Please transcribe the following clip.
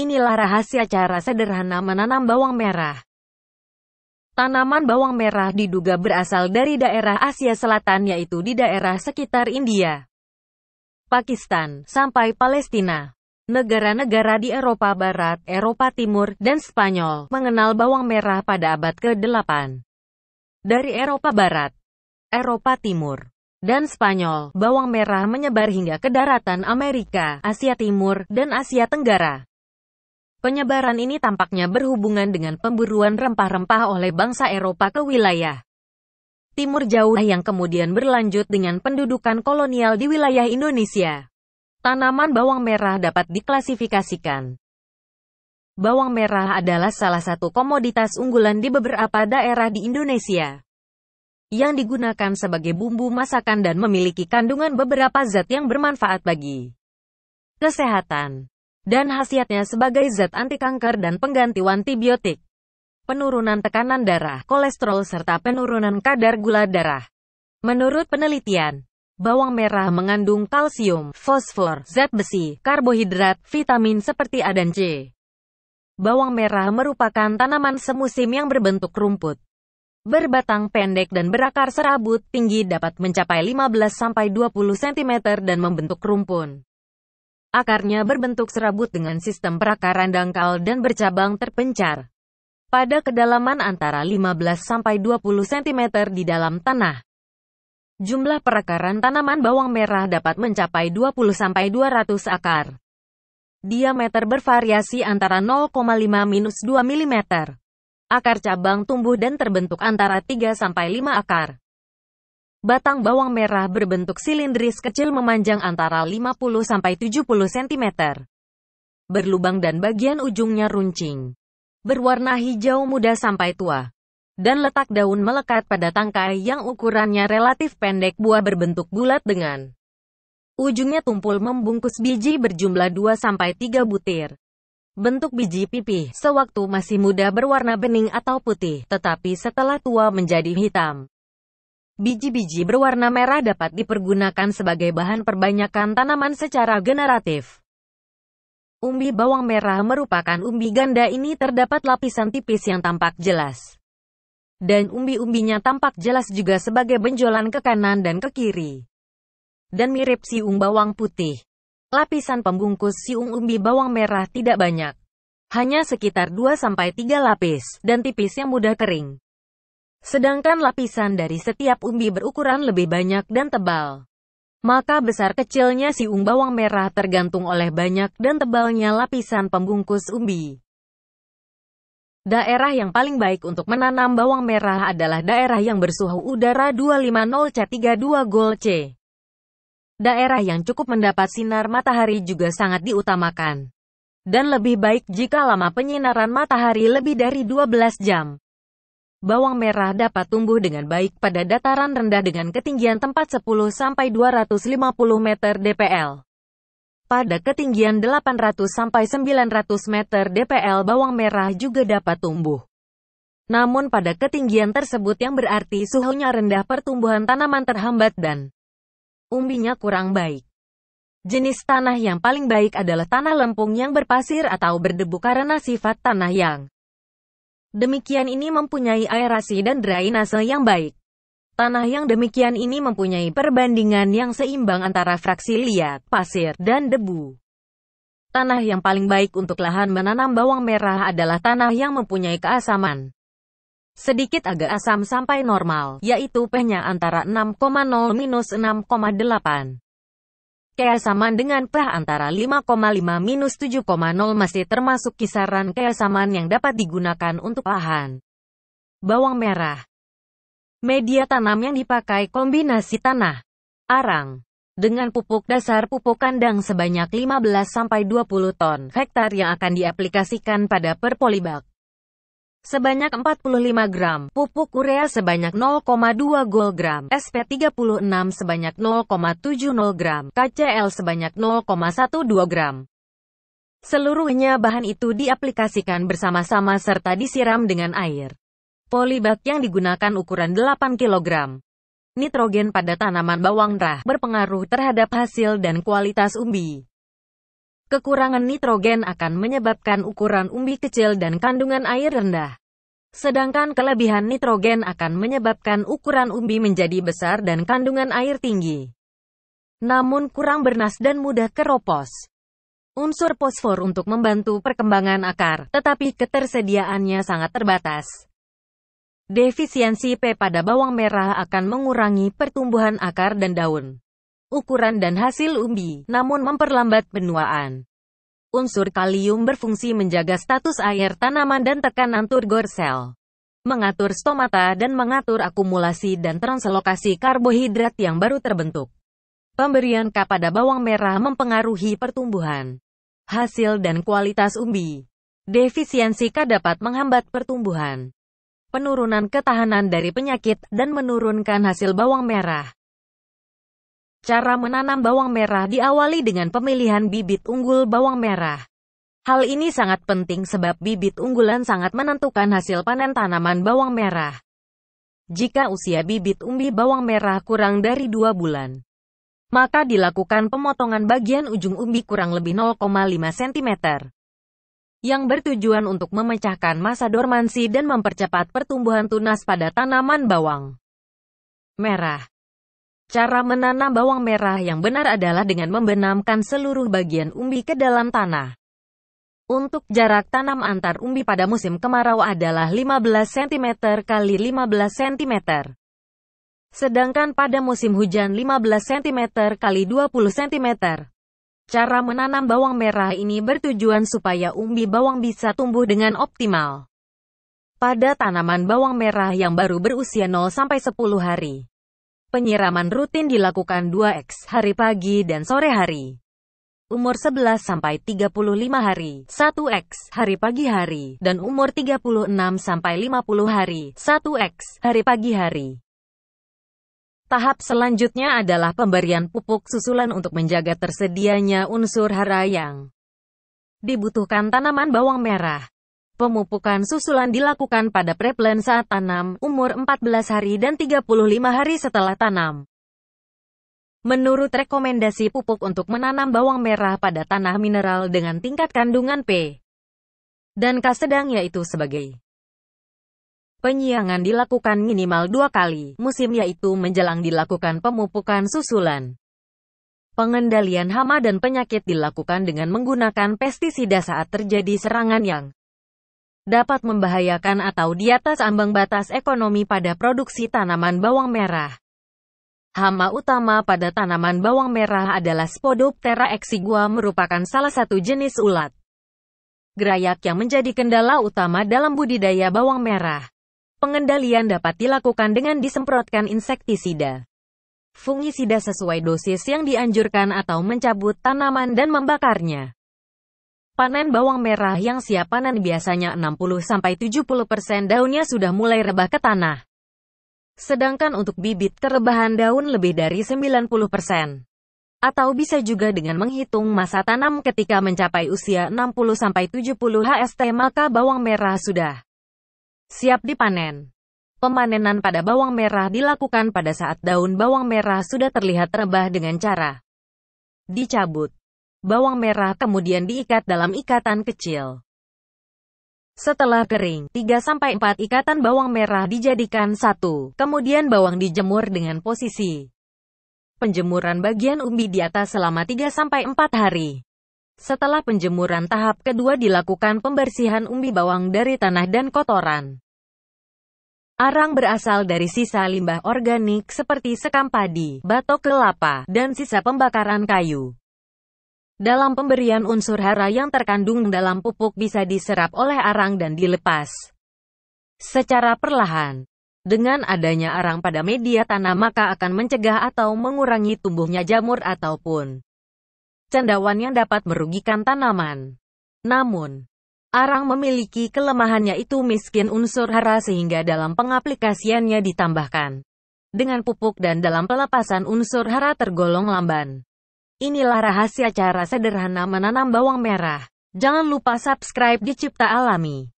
Inilah rahasia cara sederhana menanam bawang merah. Tanaman bawang merah diduga berasal dari daerah Asia Selatan yaitu di daerah sekitar India, Pakistan, sampai Palestina. Negara-negara di Eropa Barat, Eropa Timur, dan Spanyol mengenal bawang merah pada abad ke-8. Dari Eropa Barat, Eropa Timur, dan Spanyol, bawang merah menyebar hingga ke daratan Amerika, Asia Timur, dan Asia Tenggara. Penyebaran ini tampaknya berhubungan dengan pemburuan rempah-rempah oleh bangsa Eropa ke wilayah Timur Jauh yang kemudian berlanjut dengan pendudukan kolonial di wilayah Indonesia. Tanaman bawang merah dapat diklasifikasikan. Bawang merah adalah salah satu komoditas unggulan di beberapa daerah di Indonesia yang digunakan sebagai bumbu masakan dan memiliki kandungan beberapa zat yang bermanfaat bagi kesehatan dan khasiatnya sebagai zat anti kanker dan pengganti antibiotik. Penurunan tekanan darah, kolesterol serta penurunan kadar gula darah. Menurut penelitian, bawang merah mengandung kalsium, fosfor, zat besi, karbohidrat, vitamin seperti A dan C. Bawang merah merupakan tanaman semusim yang berbentuk rumput. Berbatang pendek dan berakar serabut tinggi dapat mencapai 15-20 cm dan membentuk rumpun. Akarnya berbentuk serabut dengan sistem perakaran dangkal dan bercabang terpencar. Pada kedalaman antara 15-20 sampai cm di dalam tanah. Jumlah perakaran tanaman bawang merah dapat mencapai 20-200 sampai akar. Diameter bervariasi antara 0,5-2 mm. Akar cabang tumbuh dan terbentuk antara 3-5 sampai akar. Batang bawang merah berbentuk silindris kecil memanjang antara 50-70 cm. Berlubang dan bagian ujungnya runcing. Berwarna hijau muda sampai tua. Dan letak daun melekat pada tangkai yang ukurannya relatif pendek buah berbentuk bulat dengan ujungnya tumpul membungkus biji berjumlah 2-3 butir. Bentuk biji pipih sewaktu masih muda berwarna bening atau putih, tetapi setelah tua menjadi hitam. Biji-biji berwarna merah dapat dipergunakan sebagai bahan perbanyakan tanaman secara generatif. Umbi bawang merah merupakan umbi ganda ini terdapat lapisan tipis yang tampak jelas. Dan umbi-umbinya tampak jelas juga sebagai benjolan ke kanan dan ke kiri. Dan mirip siung bawang putih. Lapisan pembungkus siung umbi bawang merah tidak banyak. Hanya sekitar 2-3 lapis, dan tipis yang mudah kering. Sedangkan lapisan dari setiap umbi berukuran lebih banyak dan tebal. Maka besar kecilnya si siung bawang merah tergantung oleh banyak dan tebalnya lapisan pembungkus umbi. Daerah yang paling baik untuk menanam bawang merah adalah daerah yang bersuhu udara 250 C32 Gol C. Daerah yang cukup mendapat sinar matahari juga sangat diutamakan. Dan lebih baik jika lama penyinaran matahari lebih dari 12 jam. Bawang merah dapat tumbuh dengan baik pada dataran rendah dengan ketinggian tempat 10 sampai 250 meter DPL. Pada ketinggian 800 sampai 900 meter DPL bawang merah juga dapat tumbuh. Namun pada ketinggian tersebut yang berarti suhunya rendah pertumbuhan tanaman terhambat dan umbinya kurang baik. Jenis tanah yang paling baik adalah tanah lempung yang berpasir atau berdebu karena sifat tanah yang Demikian ini mempunyai aerasi dan drainase yang baik. Tanah yang demikian ini mempunyai perbandingan yang seimbang antara fraksi liat, pasir, dan debu. Tanah yang paling baik untuk lahan menanam bawang merah adalah tanah yang mempunyai keasaman. Sedikit agak asam sampai normal, yaitu pH-nya antara 6,0 6,8. KEA sama dengan PH antara 5,5 minus 7,0 masih termasuk kisaran keasaman yang dapat digunakan untuk lahan bawang merah. Media tanam yang dipakai kombinasi tanah, arang, dengan pupuk dasar pupuk kandang sebanyak 15-20 ton hektar yang akan diaplikasikan pada perpolibak sebanyak 45 gram, pupuk urea sebanyak 0,2 gol gram, SP36 sebanyak 0,70 gram, KCL sebanyak 0,12 gram. Seluruhnya bahan itu diaplikasikan bersama-sama serta disiram dengan air. Polybag yang digunakan ukuran 8 kg. Nitrogen pada tanaman bawang rah berpengaruh terhadap hasil dan kualitas umbi. Kekurangan nitrogen akan menyebabkan ukuran umbi kecil dan kandungan air rendah. Sedangkan kelebihan nitrogen akan menyebabkan ukuran umbi menjadi besar dan kandungan air tinggi. Namun kurang bernas dan mudah keropos. Unsur fosfor untuk membantu perkembangan akar, tetapi ketersediaannya sangat terbatas. Defisiensi P pada bawang merah akan mengurangi pertumbuhan akar dan daun ukuran dan hasil umbi, namun memperlambat penuaan. Unsur kalium berfungsi menjaga status air tanaman dan tekanan turgor sel, mengatur stomata dan mengatur akumulasi dan translokasi karbohidrat yang baru terbentuk. Pemberian K pada bawang merah mempengaruhi pertumbuhan, hasil dan kualitas umbi. Defisiensi K dapat menghambat pertumbuhan, penurunan ketahanan dari penyakit, dan menurunkan hasil bawang merah. Cara menanam bawang merah diawali dengan pemilihan bibit unggul bawang merah. Hal ini sangat penting sebab bibit unggulan sangat menentukan hasil panen tanaman bawang merah. Jika usia bibit umbi bawang merah kurang dari 2 bulan, maka dilakukan pemotongan bagian ujung umbi kurang lebih 0,5 cm yang bertujuan untuk memecahkan masa dormansi dan mempercepat pertumbuhan tunas pada tanaman bawang merah. Cara menanam bawang merah yang benar adalah dengan membenamkan seluruh bagian umbi ke dalam tanah. Untuk jarak tanam antar umbi pada musim kemarau adalah 15 cm x 15 cm. Sedangkan pada musim hujan 15 cm x 20 cm. Cara menanam bawang merah ini bertujuan supaya umbi bawang bisa tumbuh dengan optimal. Pada tanaman bawang merah yang baru berusia 0 sampai 10 hari, Penyiraman rutin dilakukan 2x hari pagi dan sore hari. Umur 11 sampai 35 hari, 1x hari pagi hari, dan umur 36 sampai 50 hari, 1x hari pagi hari. Tahap selanjutnya adalah pemberian pupuk susulan untuk menjaga tersedianya unsur hara yang dibutuhkan tanaman bawang merah. Pemupukan susulan dilakukan pada preplan saat tanam, umur 14 hari dan 35 hari setelah tanam. Menurut rekomendasi pupuk untuk menanam bawang merah pada tanah mineral dengan tingkat kandungan P dan K sedang yaitu sebagai Penyiangan dilakukan minimal dua kali, musim yaitu menjelang dilakukan pemupukan susulan. Pengendalian hama dan penyakit dilakukan dengan menggunakan pestisida saat terjadi serangan yang dapat membahayakan atau di atas ambang batas ekonomi pada produksi tanaman bawang merah. Hama utama pada tanaman bawang merah adalah Spodoptera exigua merupakan salah satu jenis ulat. Gerayak yang menjadi kendala utama dalam budidaya bawang merah. Pengendalian dapat dilakukan dengan disemprotkan insektisida fungisida sesuai dosis yang dianjurkan atau mencabut tanaman dan membakarnya. Panen bawang merah yang siap panen biasanya 60-70% daunnya sudah mulai rebah ke tanah. Sedangkan untuk bibit kerebahan daun lebih dari 90%. Atau bisa juga dengan menghitung masa tanam ketika mencapai usia 60-70 HST maka bawang merah sudah siap dipanen. Pemanenan pada bawang merah dilakukan pada saat daun bawang merah sudah terlihat rebah dengan cara dicabut. Bawang merah kemudian diikat dalam ikatan kecil. Setelah kering, 3-4 ikatan bawang merah dijadikan satu, kemudian bawang dijemur dengan posisi penjemuran bagian umbi di atas selama 3-4 hari. Setelah penjemuran tahap kedua dilakukan pembersihan umbi bawang dari tanah dan kotoran. Arang berasal dari sisa limbah organik seperti sekam padi, batok kelapa, dan sisa pembakaran kayu. Dalam pemberian unsur hara yang terkandung dalam pupuk bisa diserap oleh arang dan dilepas secara perlahan. Dengan adanya arang pada media tanam maka akan mencegah atau mengurangi tumbuhnya jamur ataupun cendawan yang dapat merugikan tanaman. Namun, arang memiliki kelemahannya itu miskin unsur hara sehingga dalam pengaplikasiannya ditambahkan dengan pupuk dan dalam pelepasan unsur hara tergolong lamban. Inilah rahasia cara sederhana menanam bawang merah. Jangan lupa subscribe di Cipta Alami.